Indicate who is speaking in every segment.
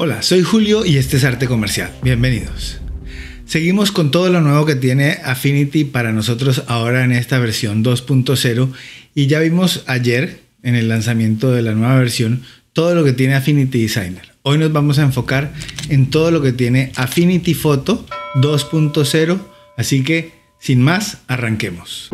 Speaker 1: Hola, soy Julio y este es Arte Comercial. Bienvenidos. Seguimos con todo lo nuevo que tiene Affinity para nosotros ahora en esta versión 2.0 y ya vimos ayer en el lanzamiento de la nueva versión todo lo que tiene Affinity Designer. Hoy nos vamos a enfocar en todo lo que tiene Affinity Photo 2.0, así que sin más, arranquemos.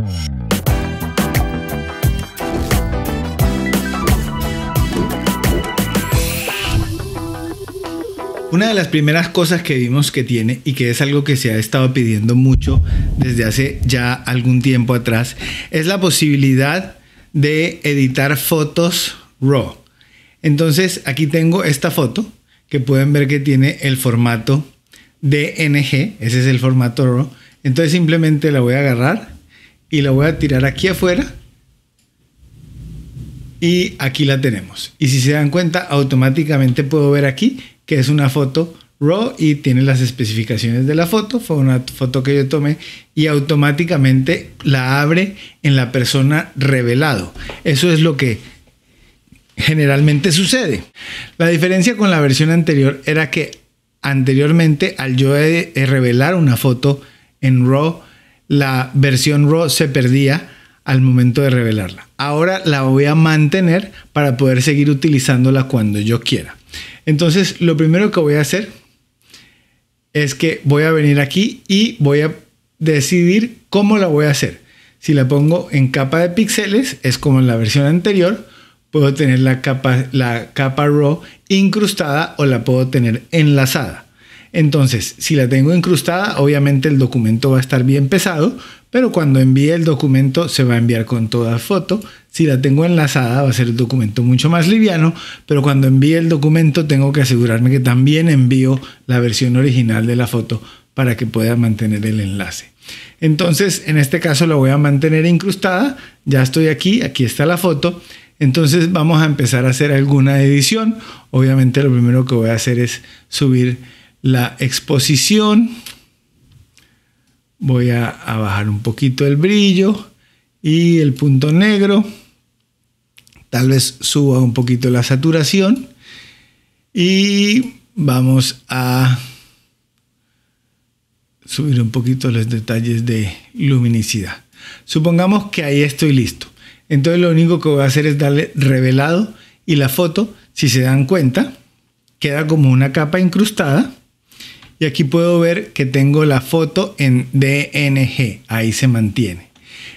Speaker 1: Una de las primeras cosas que vimos que tiene y que es algo que se ha estado pidiendo mucho desde hace ya algún tiempo atrás es la posibilidad de editar fotos RAW. Entonces aquí tengo esta foto que pueden ver que tiene el formato DNG, ese es el formato RAW. Entonces simplemente la voy a agarrar y la voy a tirar aquí afuera. Y aquí la tenemos. Y si se dan cuenta, automáticamente puedo ver aquí que es una foto RAW y tiene las especificaciones de la foto. Fue una foto que yo tomé y automáticamente la abre en la persona revelado. Eso es lo que generalmente sucede. La diferencia con la versión anterior era que anteriormente al yo eh, eh, revelar una foto en RAW, la versión RAW se perdía al momento de revelarla. Ahora la voy a mantener para poder seguir utilizándola cuando yo quiera. Entonces, lo primero que voy a hacer es que voy a venir aquí y voy a decidir cómo la voy a hacer. Si la pongo en capa de píxeles, es como en la versión anterior, puedo tener la capa, la capa raw incrustada o la puedo tener enlazada. Entonces, si la tengo incrustada, obviamente el documento va a estar bien pesado, pero cuando envíe el documento se va a enviar con toda foto. Si la tengo enlazada, va a ser el documento mucho más liviano, pero cuando envíe el documento tengo que asegurarme que también envío la versión original de la foto para que pueda mantener el enlace. Entonces, en este caso la voy a mantener incrustada. Ya estoy aquí, aquí está la foto. Entonces vamos a empezar a hacer alguna edición. Obviamente lo primero que voy a hacer es subir la exposición. Voy a, bajar un poquito el brillo y el punto negro. Tal vez suba un poquito la saturación. Y vamos a subir un poquito los detalles de luminicidad. Supongamos que ahí estoy listo. Entonces lo único que voy a hacer es darle revelado y la foto, si se dan cuenta, queda como una capa incrustada y aquí puedo ver que tengo la foto en DNG, ahí se mantiene.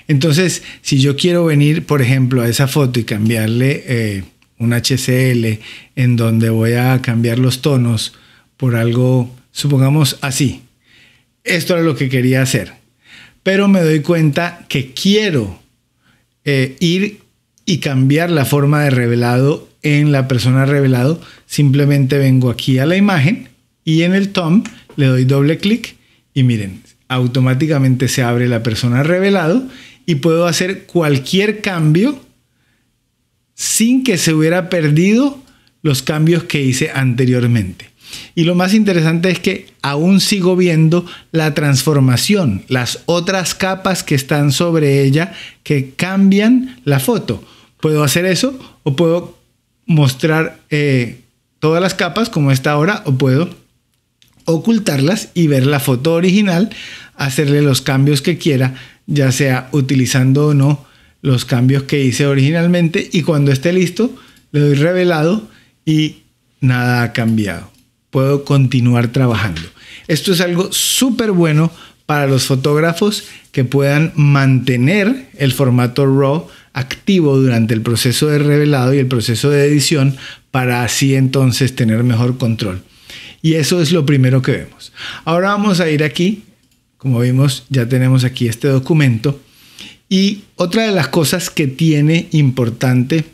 Speaker 1: Entonces, si yo quiero venir, por ejemplo, a esa foto y cambiarle eh, un HCL en donde voy a cambiar los tonos por algo, supongamos así. Esto era lo que quería hacer. Pero me doy cuenta que quiero eh, ir y cambiar la forma de revelado en la persona revelado. Simplemente vengo aquí a la imagen y en el Tom le doy doble clic y miren, automáticamente se abre la persona revelado y puedo hacer cualquier cambio sin que se hubiera perdido los cambios que hice anteriormente. Y lo más interesante es que aún sigo viendo la transformación, las otras capas que están sobre ella que cambian la foto. Puedo hacer eso o puedo mostrar eh, todas las capas como está ahora o puedo ocultarlas y ver la foto original, hacerle los cambios que quiera, ya sea utilizando o no los cambios que hice originalmente y cuando esté listo le doy revelado y nada ha cambiado. Puedo continuar trabajando. Esto es algo súper bueno para los fotógrafos que puedan mantener el formato RAW activo durante el proceso de revelado y el proceso de edición para así entonces tener mejor control. Y eso es lo primero que vemos. Ahora vamos a ir aquí, como vimos, ya tenemos aquí este documento. Y otra de las cosas que tiene importante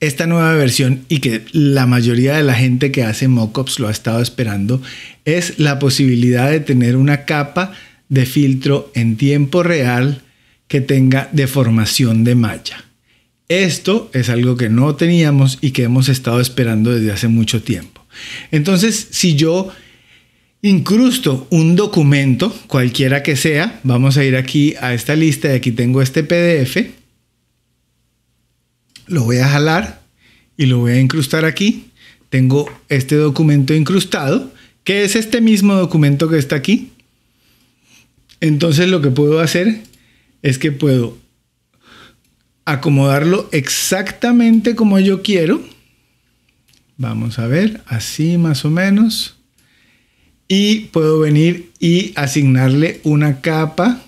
Speaker 1: esta nueva versión y que la mayoría de la gente que hace mockups lo ha estado esperando es la posibilidad de tener una capa de filtro en tiempo real que tenga deformación de malla. Esto es algo que no teníamos y que hemos estado esperando desde hace mucho tiempo. Entonces, si yo incrusto un documento, cualquiera que sea, vamos a ir aquí a esta lista y aquí tengo este PDF, lo voy a jalar y lo voy a incrustar aquí. Tengo este documento incrustado, que es este mismo documento que está aquí. Entonces lo que puedo hacer es que puedo acomodarlo exactamente como yo quiero Vamos a ver, así más o menos. Y puedo venir y asignarle una capa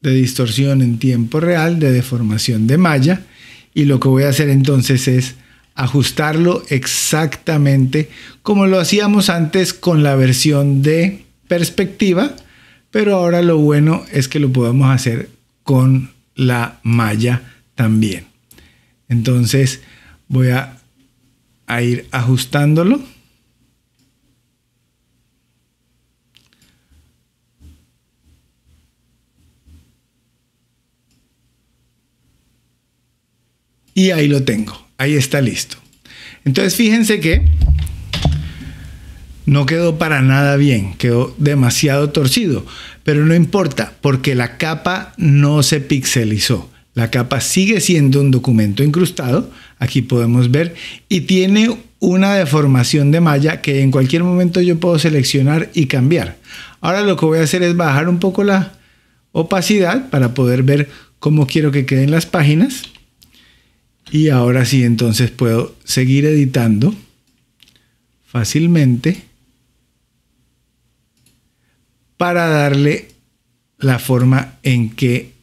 Speaker 1: de distorsión en tiempo real, de deformación de malla. Y lo que voy a hacer entonces es ajustarlo exactamente como lo hacíamos antes con la versión de perspectiva, pero ahora lo bueno es que lo podemos hacer con la malla también. Entonces voy a, ir ajustándolo. Y ahí lo tengo. Ahí está listo. Entonces fíjense que no quedó para nada bien, quedó demasiado torcido, pero no importa porque la capa no se pixelizó. La capa sigue siendo un documento incrustado, aquí podemos ver, y tiene una deformación de malla que en cualquier momento yo puedo seleccionar y cambiar. Ahora lo que voy a hacer es bajar un poco la opacidad para poder ver cómo quiero que queden las páginas. Y ahora sí, entonces puedo seguir editando fácilmente para darle la forma en que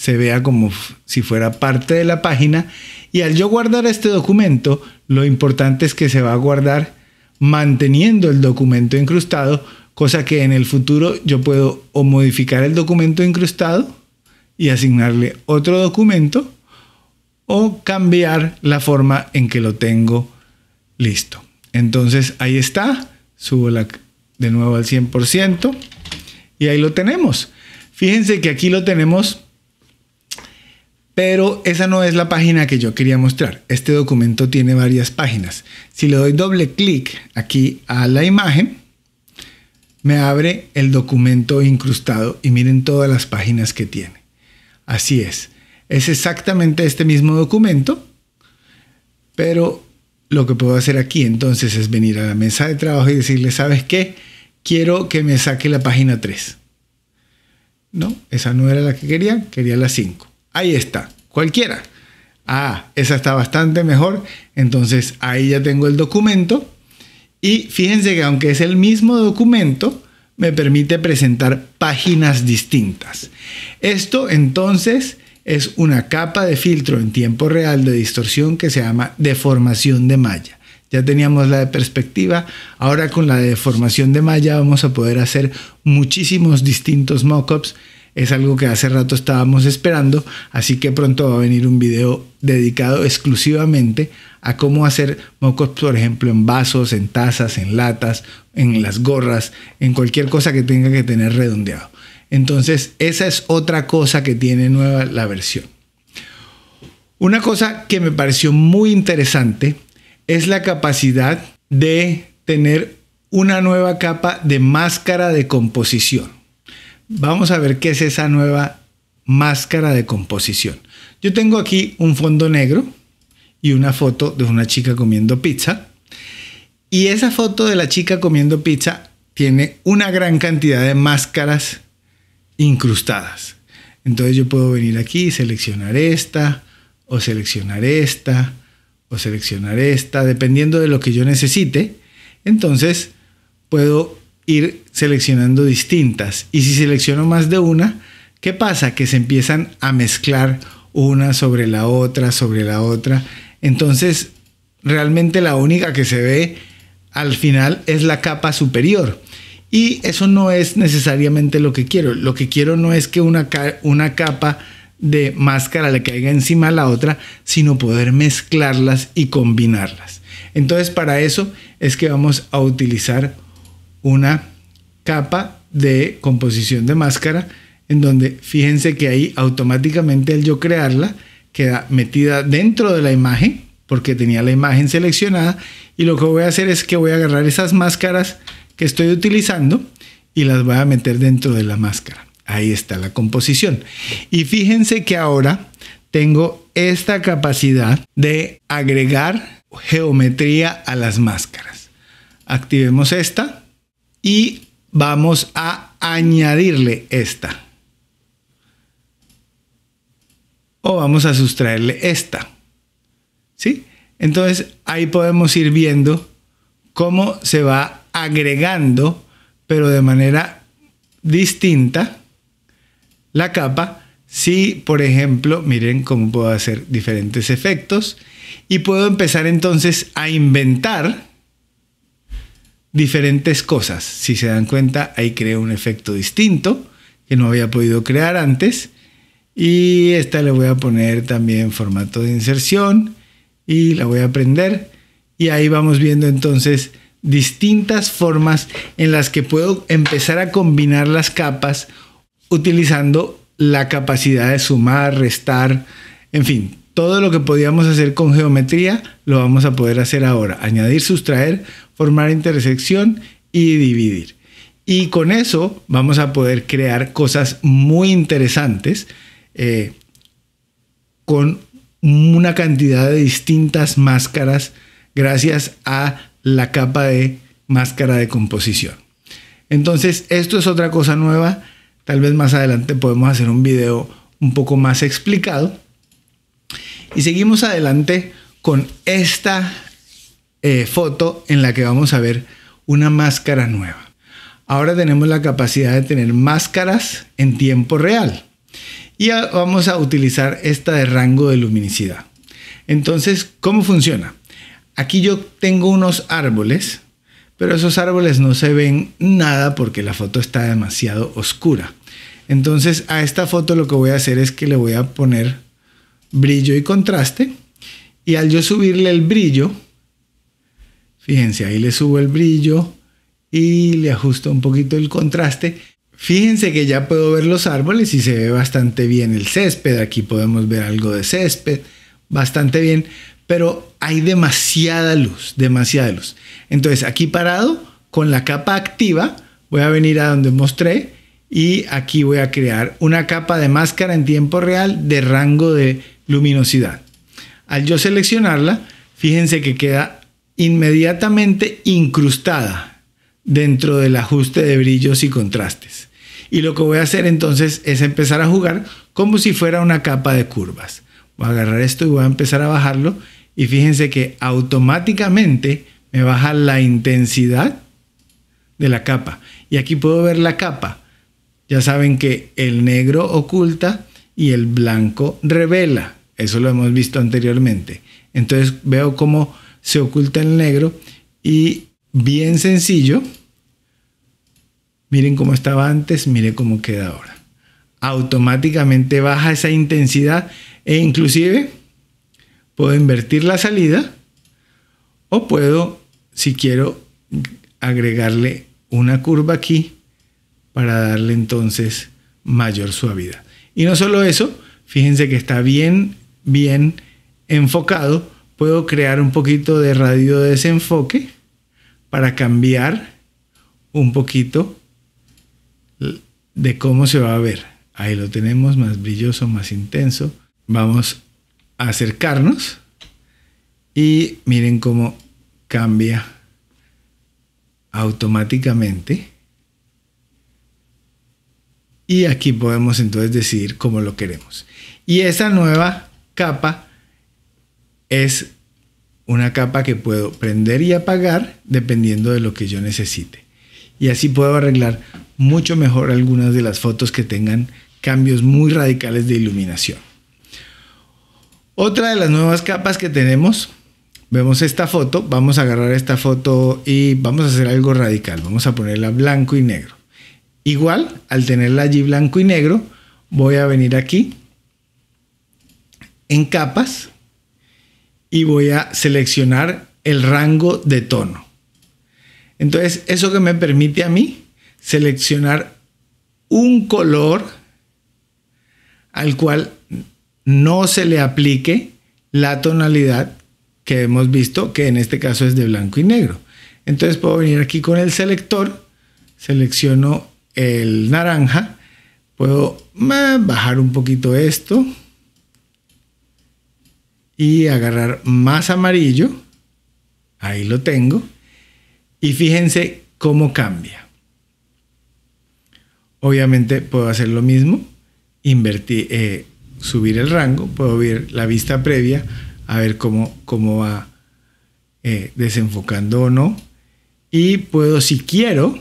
Speaker 1: se vea como si fuera parte de la página. Y al yo guardar este documento, lo importante es que se va a guardar manteniendo el documento incrustado, cosa que en el futuro yo puedo o modificar el documento incrustado y asignarle otro documento o cambiar la forma en que lo tengo listo. Entonces ahí está, subo la, de nuevo al 100% y ahí lo tenemos. Fíjense que aquí lo tenemos pero esa no es la página que yo quería mostrar. Este documento tiene varias páginas. Si le doy doble clic aquí a la imagen, me abre el documento incrustado y miren todas las páginas que tiene. Así es. Es exactamente este mismo documento, pero lo que puedo hacer aquí entonces es venir a la mesa de trabajo y decirle, ¿sabes qué? Quiero que me saque la página 3. No, esa no era la que quería, quería la 5. Ahí está, cualquiera. Ah, esa está bastante mejor. Entonces ahí ya tengo el documento. Y fíjense que aunque es el mismo documento, me permite presentar páginas distintas. Esto entonces es una capa de filtro en tiempo real de distorsión que se llama deformación de malla. Ya teníamos la de perspectiva, ahora con la deformación de malla vamos a poder hacer muchísimos distintos mockups es algo que hace rato estábamos esperando, así que pronto va a venir un video dedicado exclusivamente a cómo hacer mocos, por ejemplo, en vasos, en tazas, en latas, en las gorras, en cualquier cosa que tenga que tener redondeado. Entonces, esa es otra cosa que tiene nueva la versión. Una cosa que me pareció muy interesante es la capacidad de tener una nueva capa de máscara de composición. Vamos a ver qué es esa nueva máscara de composición. Yo tengo aquí un fondo negro y una foto de una chica comiendo pizza. Y esa foto de la chica comiendo pizza tiene una gran cantidad de máscaras incrustadas. Entonces yo puedo venir aquí y seleccionar esta, o seleccionar esta, o seleccionar esta, dependiendo de lo que yo necesite. Entonces puedo ir seleccionando distintas. Y si selecciono más de una, ¿qué pasa? Que se empiezan a mezclar una sobre la otra, sobre la otra. Entonces, realmente la única que se ve al final es la capa superior. Y eso no es necesariamente lo que quiero. Lo que quiero no es que una, una capa de máscara le caiga encima a la otra, sino poder mezclarlas y combinarlas. Entonces, para eso es que vamos a utilizar una capa de composición de máscara en donde fíjense que ahí automáticamente al yo crearla queda metida dentro de la imagen porque tenía la imagen seleccionada y lo que voy a hacer es que voy a agarrar esas máscaras que estoy utilizando y las voy a meter dentro de la máscara. Ahí está la composición. Y fíjense que ahora tengo esta capacidad de agregar geometría a las máscaras. Activemos esta y vamos a añadirle esta. O vamos a sustraerle esta. ¿Sí? Entonces ahí podemos ir viendo cómo se va agregando, pero de manera distinta, la capa. Si, por ejemplo, miren cómo puedo hacer diferentes efectos y puedo empezar entonces a inventar diferentes cosas. Si se dan cuenta, ahí creo un efecto distinto que no había podido crear antes. Y esta le voy a poner también formato de inserción y la voy a prender. Y ahí vamos viendo entonces distintas formas en las que puedo empezar a combinar las capas utilizando la capacidad de sumar, restar, en fin, todo lo que podíamos hacer con geometría lo vamos a poder hacer ahora. Añadir, sustraer formar intersección y dividir. Y con eso vamos a poder crear cosas muy interesantes eh, con una cantidad de distintas máscaras gracias a la capa de máscara de composición. Entonces, esto es otra cosa nueva. Tal vez más adelante podemos hacer un video un poco más explicado. Y seguimos adelante con esta eh, foto en la que vamos a ver una máscara nueva. Ahora tenemos la capacidad de tener máscaras en tiempo real y vamos a utilizar esta de rango de luminicidad. Entonces, ¿cómo funciona? Aquí yo tengo unos árboles, pero esos árboles no se ven nada porque la foto está demasiado oscura. Entonces a esta foto lo que voy a hacer es que le voy a poner brillo y contraste y al yo subirle el brillo Fíjense, ahí le subo el brillo y le ajusto un poquito el contraste. Fíjense que ya puedo ver los árboles y se ve bastante bien el césped. Aquí podemos ver algo de césped, bastante bien, pero hay demasiada luz, demasiada luz. Entonces aquí parado, con la capa activa, voy a venir a donde mostré y aquí voy a crear una capa de máscara en tiempo real de rango de luminosidad. Al yo seleccionarla, fíjense que queda inmediatamente incrustada dentro del ajuste de brillos y contrastes. Y lo que voy a hacer entonces es empezar a jugar como si fuera una capa de curvas. Voy a agarrar esto y voy a empezar a bajarlo. Y fíjense que automáticamente me baja la intensidad de la capa. Y aquí puedo ver la capa. Ya saben que el negro oculta y el blanco revela. Eso lo hemos visto anteriormente. Entonces veo cómo se oculta el negro y bien sencillo, miren cómo estaba antes, miren cómo queda ahora. Automáticamente baja esa intensidad e inclusive puedo invertir la salida o puedo, si quiero, agregarle una curva aquí para darle entonces mayor suavidad. Y no solo eso, fíjense que está bien, bien enfocado puedo crear un poquito de radio de desenfoque para cambiar un poquito de cómo se va a ver. Ahí lo tenemos más brilloso, más intenso. Vamos a acercarnos y miren cómo cambia automáticamente. Y aquí podemos entonces decidir cómo lo queremos. Y esa nueva capa es una capa que puedo prender y apagar dependiendo de lo que yo necesite. Y así puedo arreglar mucho mejor algunas de las fotos que tengan cambios muy radicales de iluminación. Otra de las nuevas capas que tenemos, vemos esta foto, vamos a agarrar esta foto y vamos a hacer algo radical, vamos a ponerla blanco y negro. Igual, al tenerla allí blanco y negro, voy a venir aquí en capas y voy a seleccionar el rango de tono. Entonces, eso que me permite a mí seleccionar un color al cual no se le aplique la tonalidad que hemos visto, que en este caso es de blanco y negro. Entonces puedo venir aquí con el selector, selecciono el naranja, puedo eh, bajar un poquito esto, y agarrar más amarillo. Ahí lo tengo. Y fíjense cómo cambia. Obviamente puedo hacer lo mismo. Invertir, eh, subir el rango. Puedo ver la vista previa. A ver cómo, cómo va eh, desenfocando o no. Y puedo, si quiero,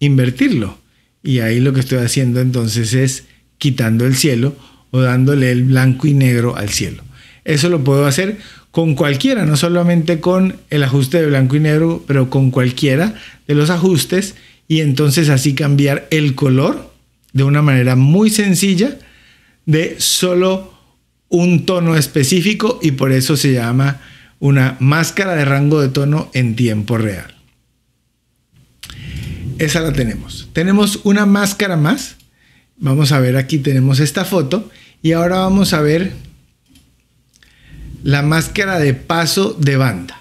Speaker 1: invertirlo. Y ahí lo que estoy haciendo entonces es quitando el cielo o dándole el blanco y negro al cielo. Eso lo puedo hacer con cualquiera, no solamente con el ajuste de blanco y negro, pero con cualquiera de los ajustes y entonces así cambiar el color de una manera muy sencilla de solo un tono específico y por eso se llama una máscara de rango de tono en tiempo real. Esa la tenemos. Tenemos una máscara más. Vamos a ver, aquí tenemos esta foto y ahora vamos a ver la máscara de paso de banda.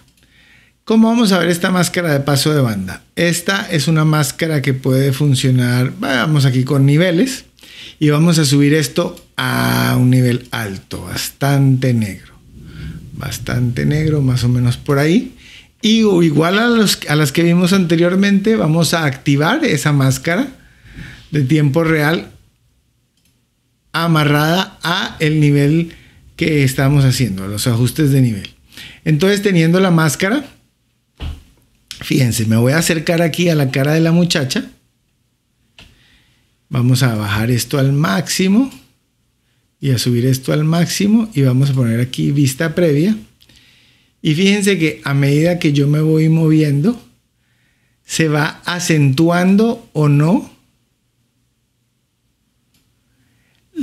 Speaker 1: ¿Cómo vamos a ver esta máscara de paso de banda? Esta es una máscara que puede funcionar, vamos aquí con niveles y vamos a subir esto a un nivel alto, bastante negro, bastante negro, más o menos por ahí. Y igual a, a las que vimos anteriormente, vamos a activar esa máscara de tiempo real amarrada a el nivel que estamos haciendo, los ajustes de nivel. Entonces, teniendo la máscara, fíjense, me voy a acercar aquí a la cara de la muchacha. Vamos a bajar esto al máximo y a subir esto al máximo y vamos a poner aquí vista previa. Y fíjense que a medida que yo me voy moviendo, se va acentuando o no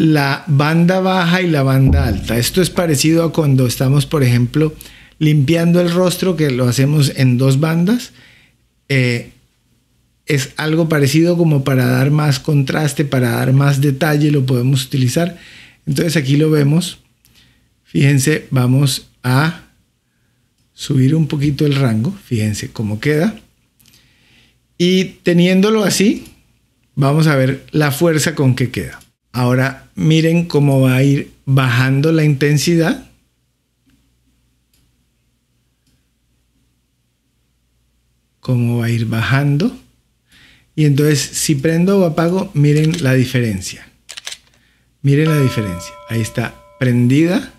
Speaker 1: la banda baja y la banda alta. Esto es parecido a cuando estamos, por ejemplo, limpiando el rostro, que lo hacemos en dos bandas. Eh, es algo parecido como para dar más contraste, para dar más detalle, lo podemos utilizar. Entonces aquí lo vemos. Fíjense, vamos a subir un poquito el rango. Fíjense cómo queda. Y teniéndolo así, vamos a ver la fuerza con que queda. Ahora miren cómo va a ir bajando la intensidad. Cómo va a ir bajando. Y entonces si prendo o apago, miren la diferencia. Miren la diferencia. Ahí está prendida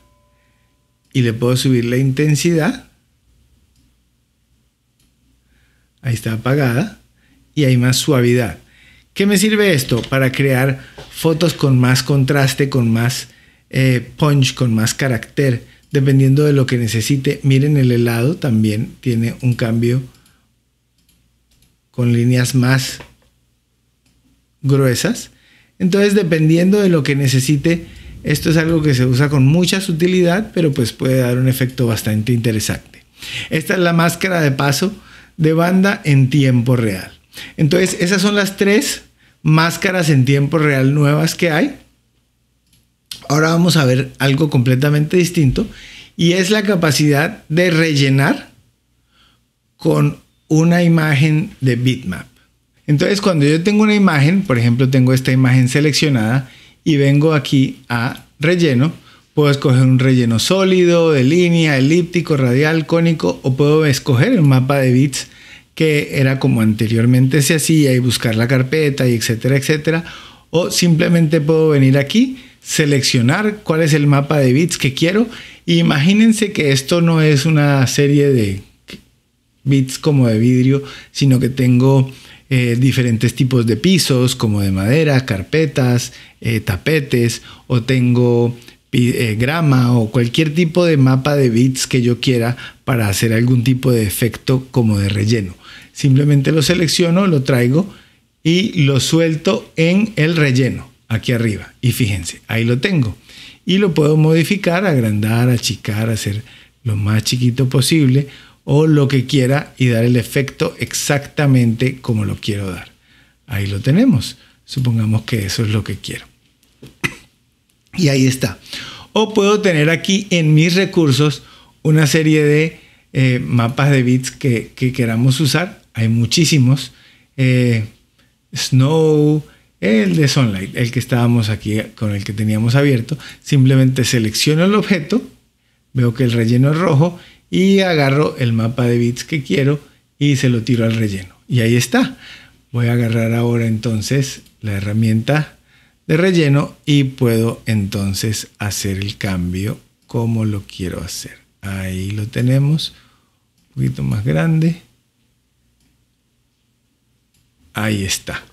Speaker 1: y le puedo subir la intensidad. Ahí está apagada y hay más suavidad. ¿Qué me sirve esto? Para crear fotos con más contraste, con más eh, punch, con más carácter, dependiendo de lo que necesite. Miren el helado, también tiene un cambio con líneas más gruesas. Entonces, dependiendo de lo que necesite, esto es algo que se usa con mucha sutilidad, pero pues puede dar un efecto bastante interesante. Esta es la máscara de paso de banda en tiempo real. Entonces, esas son las tres máscaras en tiempo real nuevas que hay. Ahora vamos a ver algo completamente distinto y es la capacidad de rellenar con una imagen de bitmap. Entonces cuando yo tengo una imagen, por ejemplo tengo esta imagen seleccionada y vengo aquí a relleno, puedo escoger un relleno sólido, de línea, elíptico, radial, cónico o puedo escoger el mapa de bits que era como anteriormente se hacía y buscar la carpeta y etcétera, etcétera. O simplemente puedo venir aquí, seleccionar cuál es el mapa de bits que quiero. Imagínense que esto no es una serie de bits como de vidrio, sino que tengo eh, diferentes tipos de pisos como de madera, carpetas, eh, tapetes o tengo eh, grama o cualquier tipo de mapa de bits que yo quiera para hacer algún tipo de efecto como de relleno. Simplemente lo selecciono, lo traigo y lo suelto en el relleno, aquí arriba. Y fíjense, ahí lo tengo. Y lo puedo modificar, agrandar, achicar, hacer lo más chiquito posible o lo que quiera y dar el efecto exactamente como lo quiero dar. Ahí lo tenemos. Supongamos que eso es lo que quiero. Y ahí está. O puedo tener aquí en mis recursos una serie de eh, mapas de bits que queramos usar hay muchísimos. Eh, Snow, el de Sunlight, el que estábamos aquí con el que teníamos abierto, simplemente selecciono el objeto, veo que el relleno es rojo y agarro el mapa de bits que quiero y se lo tiro al relleno. Y ahí está. Voy a agarrar ahora entonces la herramienta de relleno y puedo entonces hacer el cambio como lo quiero hacer. Ahí lo tenemos, un poquito más grande. Ahí está.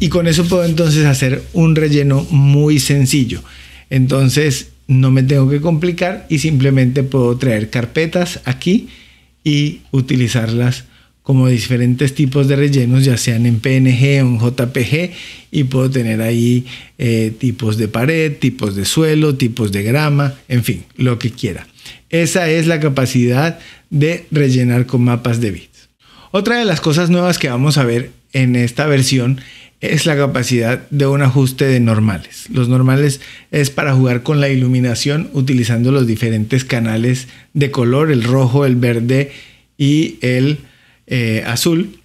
Speaker 1: Y con eso puedo entonces hacer un relleno muy sencillo. Entonces no me tengo que complicar y simplemente puedo traer carpetas aquí y utilizarlas como diferentes tipos de rellenos, ya sean en PNG o en JPG, y puedo tener ahí eh, tipos de pared, tipos de suelo, tipos de grama, en fin, lo que quiera. Esa es la capacidad de rellenar con mapas de bits. Otra de las cosas nuevas que vamos a ver en esta versión es la capacidad de un ajuste de normales. Los normales es para jugar con la iluminación utilizando los diferentes canales de color, el rojo, el verde y el eh, azul.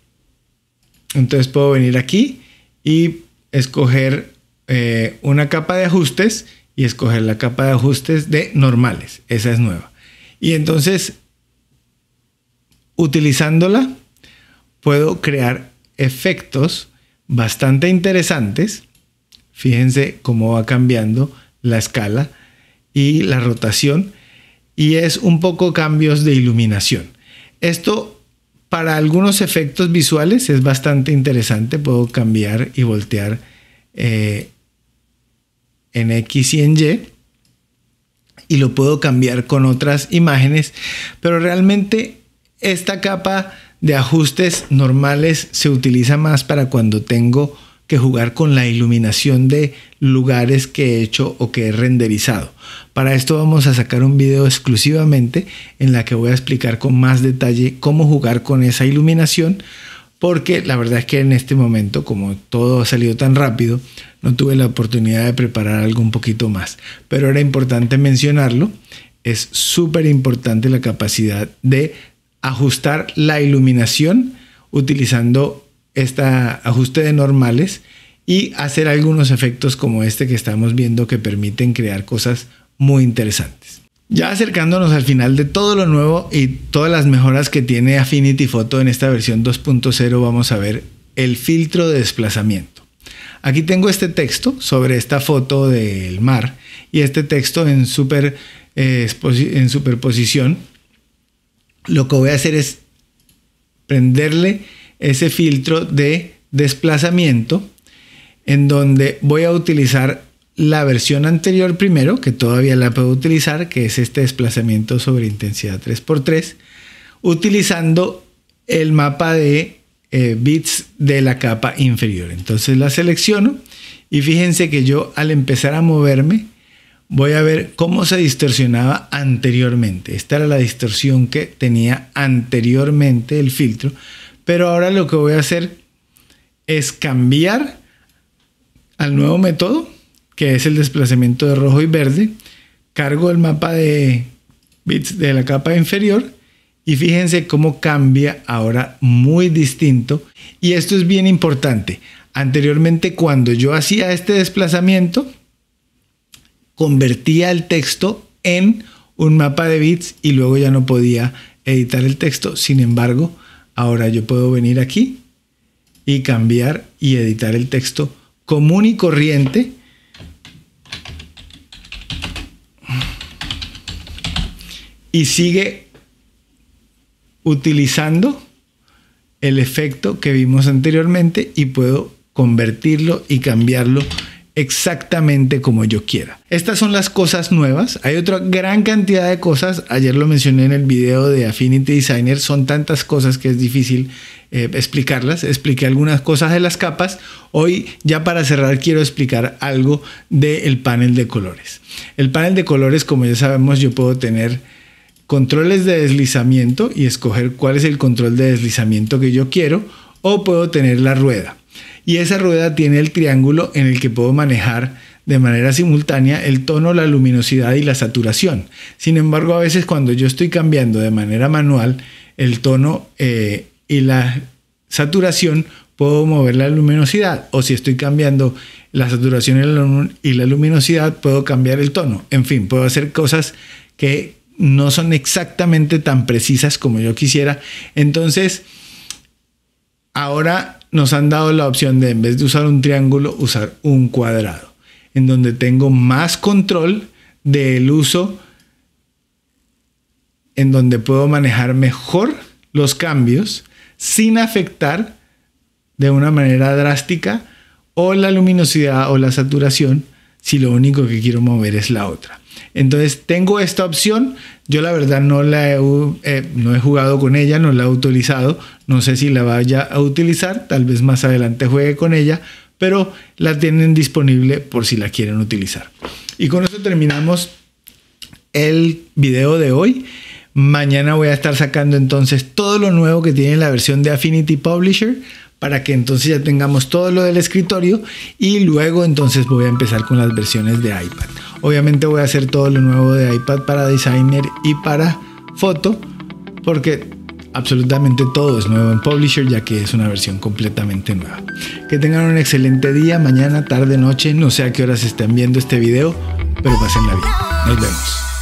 Speaker 1: Entonces puedo venir aquí y escoger eh, una capa de ajustes y escoger la capa de ajustes de normales. Esa es nueva. Y entonces, utilizándola, puedo crear efectos bastante interesantes. Fíjense cómo va cambiando la escala y la rotación. Y es un poco cambios de iluminación. Esto para algunos efectos visuales es bastante interesante. Puedo cambiar y voltear eh, en X y en Y. Y lo puedo cambiar con otras imágenes. Pero realmente esta capa de ajustes normales se utiliza más para cuando tengo que jugar con la iluminación de lugares que he hecho o que he renderizado. Para esto vamos a sacar un video exclusivamente en la que voy a explicar con más detalle cómo jugar con esa iluminación porque la verdad es que en este momento, como todo ha salido tan rápido, no tuve la oportunidad de preparar algo un poquito más. Pero era importante mencionarlo. Es súper importante la capacidad de ajustar la iluminación utilizando este ajuste de normales y hacer algunos efectos como este que estamos viendo que permiten crear cosas muy interesantes. Ya acercándonos al final de todo lo nuevo y todas las mejoras que tiene Affinity Photo en esta versión 2.0 vamos a ver el filtro de desplazamiento. Aquí tengo este texto sobre esta foto del mar y este texto en, eh, en superposición lo que voy a hacer es prenderle ese filtro de desplazamiento en donde voy a utilizar la versión anterior primero, que todavía la puedo utilizar, que es este desplazamiento sobre intensidad 3x3, utilizando el mapa de eh, bits de la capa inferior. Entonces la selecciono y fíjense que yo al empezar a moverme, voy a ver cómo se distorsionaba anteriormente. Esta era la distorsión que tenía anteriormente el filtro. Pero ahora lo que voy a hacer es cambiar al nuevo método, que es el desplazamiento de rojo y verde. Cargo el mapa de bits de la capa inferior y fíjense cómo cambia ahora muy distinto. Y esto es bien importante. Anteriormente cuando yo hacía este desplazamiento, convertía el texto en un mapa de bits y luego ya no podía editar el texto. Sin embargo, ahora yo puedo venir aquí y cambiar y editar el texto común y corriente. Y sigue utilizando el efecto que vimos anteriormente y puedo convertirlo y cambiarlo exactamente como yo quiera. Estas son las cosas nuevas. Hay otra gran cantidad de cosas. Ayer lo mencioné en el video de Affinity Designer. Son tantas cosas que es difícil eh, explicarlas. Expliqué algunas cosas de las capas. Hoy ya para cerrar quiero explicar algo del panel de colores. El panel de colores, como ya sabemos, yo puedo tener controles de deslizamiento y escoger cuál es el control de deslizamiento que yo quiero o puedo tener la rueda y esa rueda tiene el triángulo en el que puedo manejar de manera simultánea el tono, la luminosidad y la saturación. Sin embargo, a veces cuando yo estoy cambiando de manera manual el tono eh, y la saturación, puedo mover la luminosidad. O si estoy cambiando la saturación y la luminosidad, puedo cambiar el tono. En fin, puedo hacer cosas que no son exactamente tan precisas como yo quisiera. Entonces, ahora nos han dado la opción de en vez de usar un triángulo, usar un cuadrado, en donde tengo más control del uso, en donde puedo manejar mejor los cambios sin afectar de una manera drástica o la luminosidad o la saturación si lo único que quiero mover es la otra. Entonces tengo esta opción, yo la verdad no la he, eh, no he jugado con ella, no la he utilizado, no sé si la vaya a utilizar, tal vez más adelante juegue con ella, pero la tienen disponible por si la quieren utilizar. Y con eso terminamos el video de hoy. Mañana voy a estar sacando entonces todo lo nuevo que tiene la versión de Affinity Publisher para que entonces ya tengamos todo lo del escritorio y luego entonces voy a empezar con las versiones de iPad. Obviamente voy a hacer todo lo nuevo de iPad para designer y para foto porque absolutamente todo es nuevo en Publisher ya que es una versión completamente nueva. Que tengan un excelente día, mañana, tarde, noche, no sé a qué horas estén viendo este video, pero pasen la vida. Nos vemos.